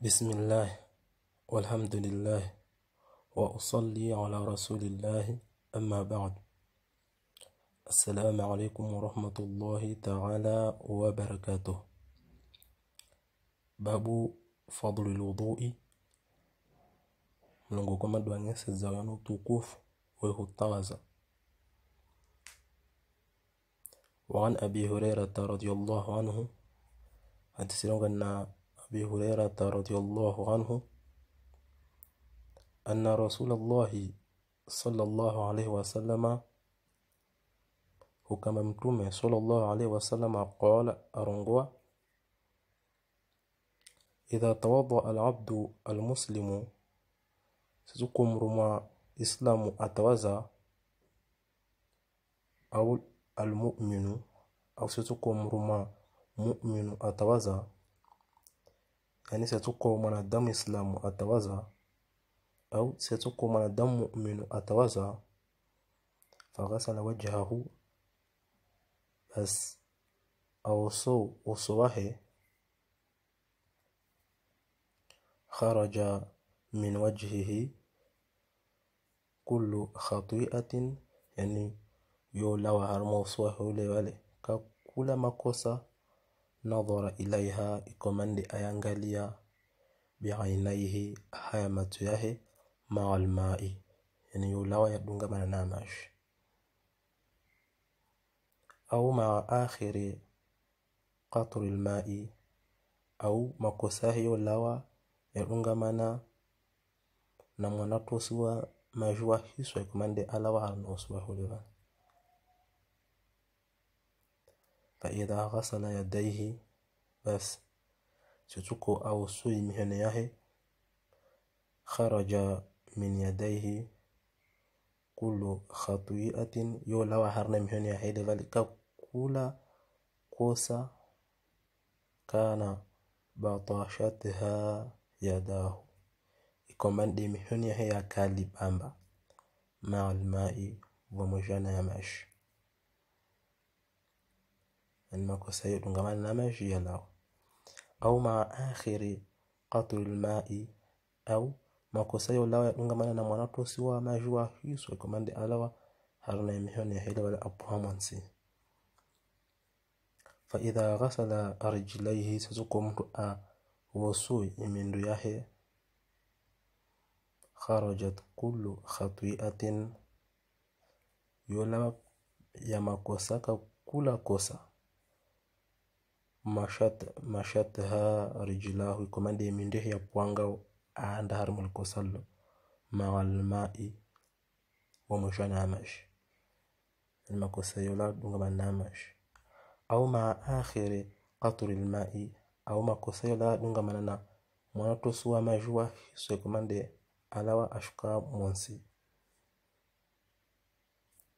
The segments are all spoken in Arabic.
بسم الله والحمد لله وأصلي على رسول الله أما بعد السلام عليكم ورحمة الله تعالى وبركاته باب فضل الوضوء mlango kwa madwanyesa zawano tukufu وعن أبي هريرة رضي الله عنه حدثنا أبي هريرة رضي الله عنه أن رسول الله صلى الله عليه وسلم وكما متوم صلى الله عليه وسلم قال أرنغوا إذا توضأ العبد المسلم سيكون رمى إسلام أتوزع أو المؤمن أو سيكون رمى مؤمن أتوزع يعني من الدم إسلام أتوازى أو من الدم مؤمن أتوازى فغسل وجهه بس أوصو أصواه خرج من وجهه كل خطيئة يعني يولوها الموصوه ولي كل قصه نظر إليها إكمان لأيانغاليا بعينيه هيا متياه مع الماء يعني يولاو يدونغ من نامش أو مع آخر قطر الماء أو مكوساه يولاو يدونغ من نمونا توسوا مجوا حيسوا إكمان لألاو عالنوسوا حولوان فإذا غسل يديه بس ستكو أو سوي مهنياه خرج من يديه كل خطيئة يولوا هرن مهنياه ذلك كل قوسة كان بطاشتها يداه يكمن دي مهنياه يا بامبا مع الماء ومجانا يمشي المكوسه يدغمان لما جيلاو او مع اخر قطر الماء او مكوسه يلاو يدغمان انا مناتو سوا ما جوا هيس وكمان دي علاوه هرنا يمهون يهيل ولا ابوامانسي فاذا غسل رجليه سزكم تو ا وسوي يمندو ياهي خرجت كل خطيئة يولا يا مكوسا كولا كوسا, كوسا. mashat mashat Mashatha rijlahu komanda minde ya kwanga kuwanga ahandi harumu kusala maa mai wa mushana amashu makoseyola dungama dunga manamash au ma akhir qatr katuri mai au makoseyola dungamana na mwana tosuwa majwa hiswe komande alawa ashuka monsi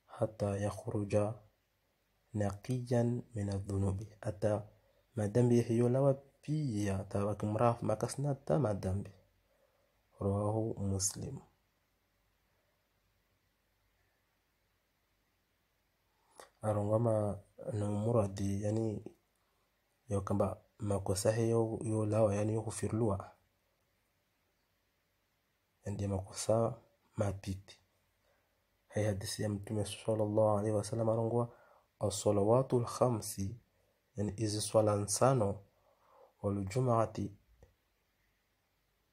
hatta yakhruja naqiyan min adhunubi ata madhambi yaliyolewa pia tawakimrafu makasinata madhambi rawahu muslim arongoma nomuradi yani yokamba makosa heyo yolawa yani yokufirulwa yandi makosa mapipi hay hadisi ya mtume sallallahu alaihi wasallam arongwa الصلوات الخمس إن يعني إذا صلى الإنسان والجمعة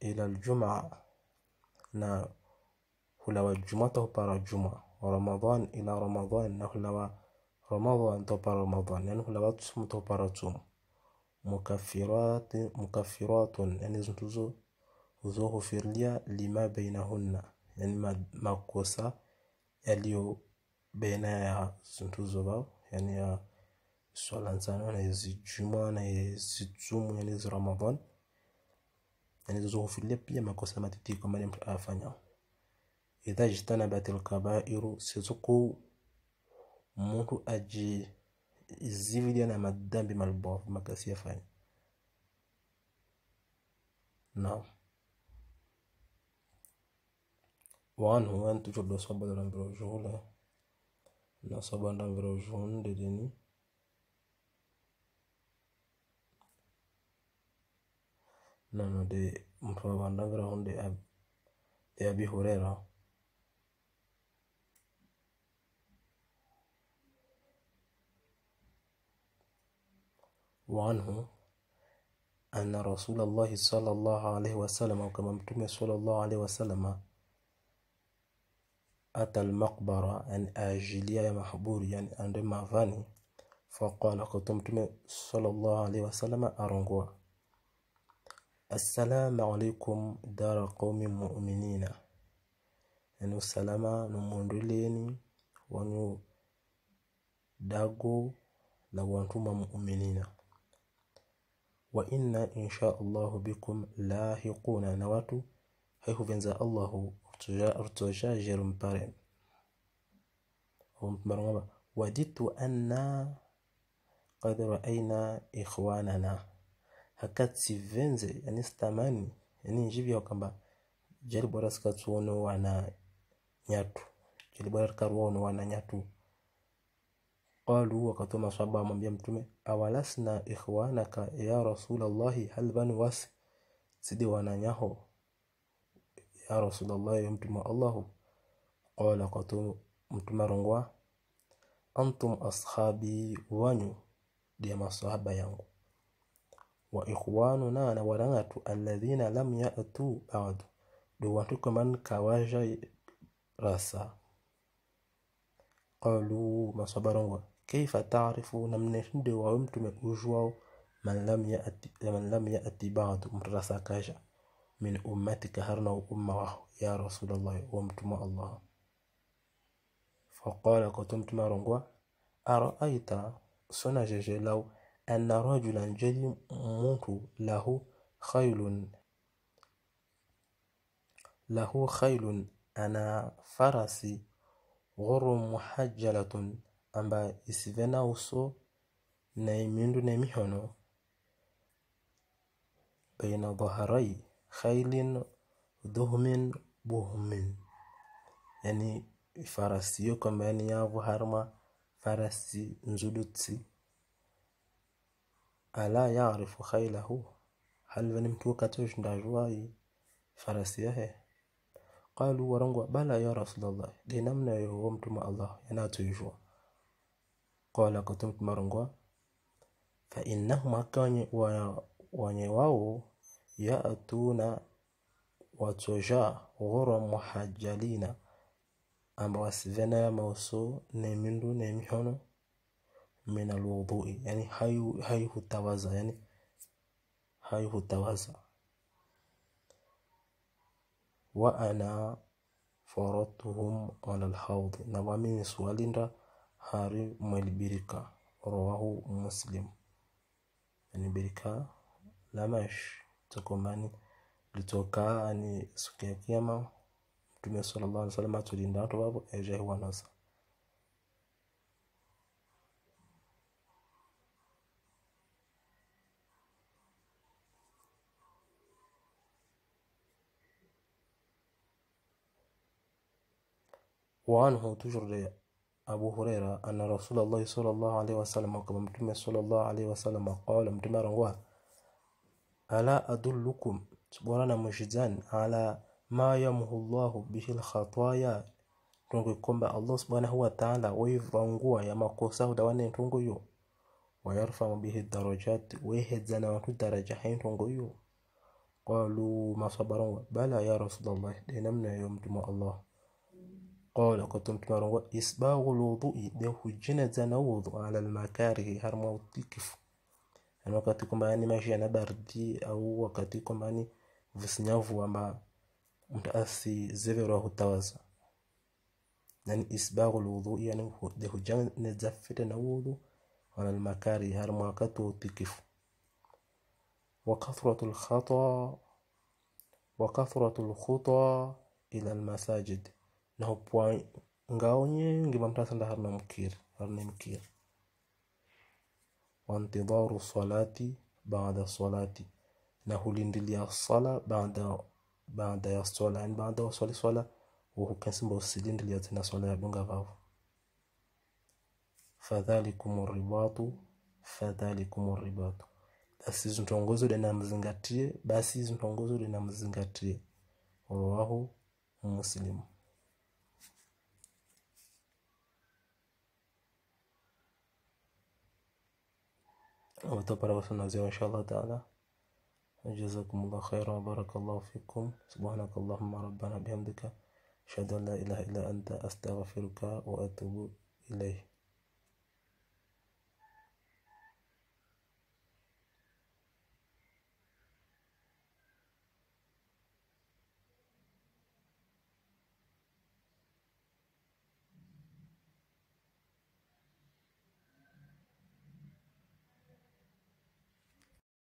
إلى الجمعة نا هلوى الجمعة برا الجمعة ورمضان إلى رمضان نا هلوى رمضان تو برا رمضان يعني هلوى تسمو تو برا تسم مكفرات مكفرات يعني زنتوزو زو غفر ليا لما بينهن يعني ما ما كوسا اليو يعني بينها زنتوزو باو يعني الصلاة يعني الجمعة يعني الصوم يعني رمضان يعني الظروف اللي pia makosa matitiko ambayo mtu afanya idha ijtanabat alkabairu situku mtu ajizivilia na madhambi malbovu makasi afanya naam wanhu antu codo soba dalambira ujuhula na soba ndambira ujuhu ndedini نانو de مفاوان نقرأون hunde أب دي أبي هريرة وعنه أن رسول الله صلى الله عليه وسلم كما متوم صلى الله عليه وسلم أتى المقبرة أن أجلية يا محبور يعني أن مافاني فقال كتمتم صلى الله عليه وسلم أرنقوا السلام عليكم دار قوم مؤمنين انو سلاما نموندوليني ونو داغو لو انتم مؤمنين وإنا إن شاء الله بكم لاحقون نواتو حيث فينزا الله ارتجا جيرم بارين وددت أن قد رأينا إخواننا venze yani sitamani yani njivyo kamba jari bora sikatuono wana nyatu jari bora karuono wana nyatu qalu wakatuma sahaba amwambia mtume awalasna ikhwanaka ya rasulallahi hal banu wasi sidi wananyaho ya rasulallahi ya mtume allahu qala katu mtume rongwa antum ashabi wanyu dia masahaba yangu وإخواننا نورات الذين لم يأتوا بعد دوانتك من كواجه راسا قالوا ما صبروا كيف تعرفوا نمن دو ومت من لم يأتي من لم يأتي بعد مرسا كاجا من أمتك هرنا وأمه يا رسول الله ومت الله فقال قتمت ما رنغوا أرأيت سنة لو أن رجلا جدي موت له خيل له خيل أنا فرسي غر محجلة أما إسفنا وصو نيمين نيمهن بين ظهري خيل دهم بهم يعني فرسي كما يعني يا فرسي نزلتي Ala yarifu khailahu, hal ni mtu katosh ndajuai farasi yahe qalu warangwa bala ya rasulallah de namna yo mtuma allah yana tuyishwa qala kutum marangwa fa innahum akanye wanye wao ya atuna watoja ghura muhajjalina ambawasivena ya mauso ne mindu ne mihono min alwudui, yani haihutawadha, yani haihutawadha. Wa ana faratuhum ala alhaudhi, na wami ni swalinda hari mwelibirika, rawahu Muslim. Yani birika la mash tokomani litoka, ani siku ya Kiyama, Mtume sallallahu alaihi wasallam atulinda watu wapo ejahiwanasa وعنه تجرد أبو هريرة أن رسول الله صلى الله عليه وسلم قال صلى الله عليه وسلم قال ألا أدلكم سبحانه مجدان على ما يمه الله به الخطايا تنقلكم الله سبحانه وتعالى ويفنقوا يما قوساه دوانا تنقلوا ويرفع به الدرجات ويهدزنا وكل درجة حين تنقلوا قالوا ما صبروا بلى يا رسول الله لنمنع يوم الله قال قدمت ما روى إسباغ الوضوء ده جنة وضوء على المكاره هرمو تكف أنا يعني وقتكم أني ماشي أنا بردي أو وقتكم أني visinavyo وما mtaasi zeverwa hutawaza yani isbaghul إسباغ الوضوء يعني zafita na wudhu wala على المكاره wakati wa utikifu وكثرة الخطأ وكثرة الخطأ إلى المساجد nahupwangawonyengi mamtasanda haruna mukir haruna mukir wantidharu salati baada salati na hulindilia sala baada baada ya sala yani baada ya swali swala hukansimba usilindilia tena swala ya bunga vavu fadhalikum ribatu fadhalikum ribatu basi zintongozo mzingatie basi zintongozo linamzingatie rawahu muslimu وتبرع وسنعزيه إن شاء الله تعالى جزاكم الله خيرا وبارك الله فيكم سبحانك اللهم ربنا بحمدك أشهد أن لا إله إلا أنت أستغفرك وأتوب إليه